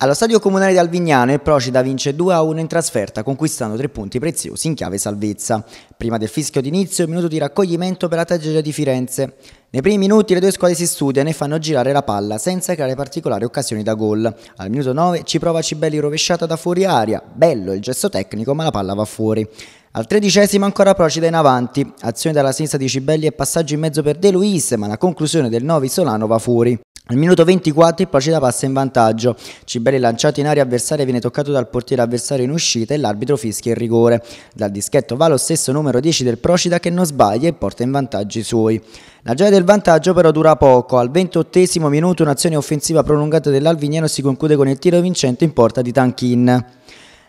Allo stadio comunale di Alvignano il Procida vince 2-1 in trasferta, conquistando tre punti preziosi in chiave salvezza. Prima del fischio d'inizio, un minuto di raccoglimento per la tragedia di Firenze. Nei primi minuti le due squadre si studiano e fanno girare la palla senza creare particolari occasioni da gol. Al minuto 9 ci prova Cibelli rovesciata da fuori aria. Bello il gesto tecnico, ma la palla va fuori. Al tredicesimo ancora Procida in avanti. Azione dalla sinistra di Cibelli e passaggio in mezzo per De Luis, ma la conclusione del 9 Solano va fuori. Al minuto 24 il Procida passa in vantaggio, Cibelli lanciato in aria avversaria viene toccato dal portiere avversario in uscita e l'arbitro fischia il rigore. Dal dischetto va lo stesso numero 10 del Procida che non sbaglia e porta in vantaggio i suoi. La gioia del vantaggio però dura poco, al 28 minuto un'azione offensiva prolungata dell'Alvignano si conclude con il tiro vincente in porta di Tanchin.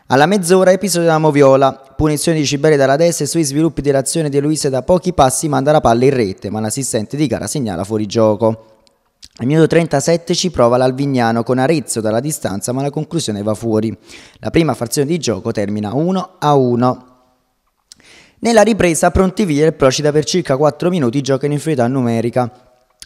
Alla mezz'ora episodio della Moviola, punizione di Ciberi dalla destra e sui sviluppi dell'azione di Luise da pochi passi manda la palla in rete, ma l'assistente di gara segnala fuori gioco. Al minuto 37 ci prova l'Alvignano con Arezzo dalla distanza ma la conclusione va fuori. La prima frazione di gioco termina 1 a 1. Nella ripresa pronti via il Procida per circa 4 minuti gioca in inferiorità numerica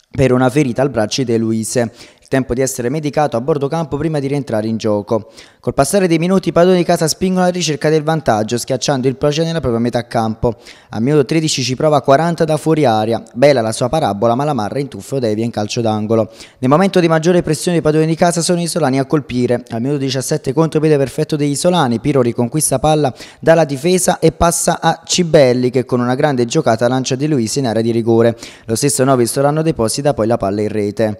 per una ferita al braccio di De Luise tempo di essere medicato a bordo campo prima di rientrare in gioco. Col passare dei minuti i padroni di casa spingono alla ricerca del vantaggio, schiacciando il Proce nella propria metà campo. Al minuto 13 ci prova 40 da fuori aria, bella la sua parabola ma la marra in tuffo devia in calcio d'angolo. Nel momento di maggiore pressione i padroni di casa sono i Solani a colpire. Al minuto 17 contropiede perfetto degli Solani, Piro riconquista palla dalla difesa e passa a Cibelli che con una grande giocata lancia di Luisi in area di rigore. Lo stesso Novi Solano deposita poi la palla in rete.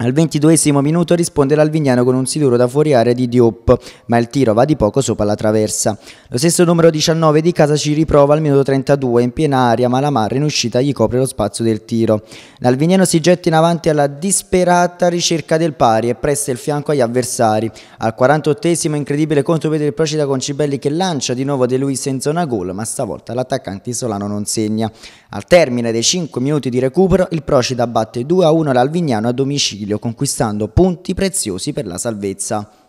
Al ventiduesimo minuto risponde l'Alvignano con un siluro da fuori area di Diop, ma il tiro va di poco sopra la traversa. Lo stesso numero 19 di casa ci riprova al minuto 32 in piena aria, ma la Marra in uscita gli copre lo spazio del tiro. L'Alvignano si getta in avanti alla disperata ricerca del pari e presta il fianco agli avversari. Al 48esimo incredibile contro Pedro Procida con Cibelli che lancia di nuovo De Luis in zona gol, ma stavolta l'attaccante isolano non segna. Al termine dei 5 minuti di recupero il Procida batte 2-1 l'Alvignano a domicilio domicilio conquistando punti preziosi per la salvezza.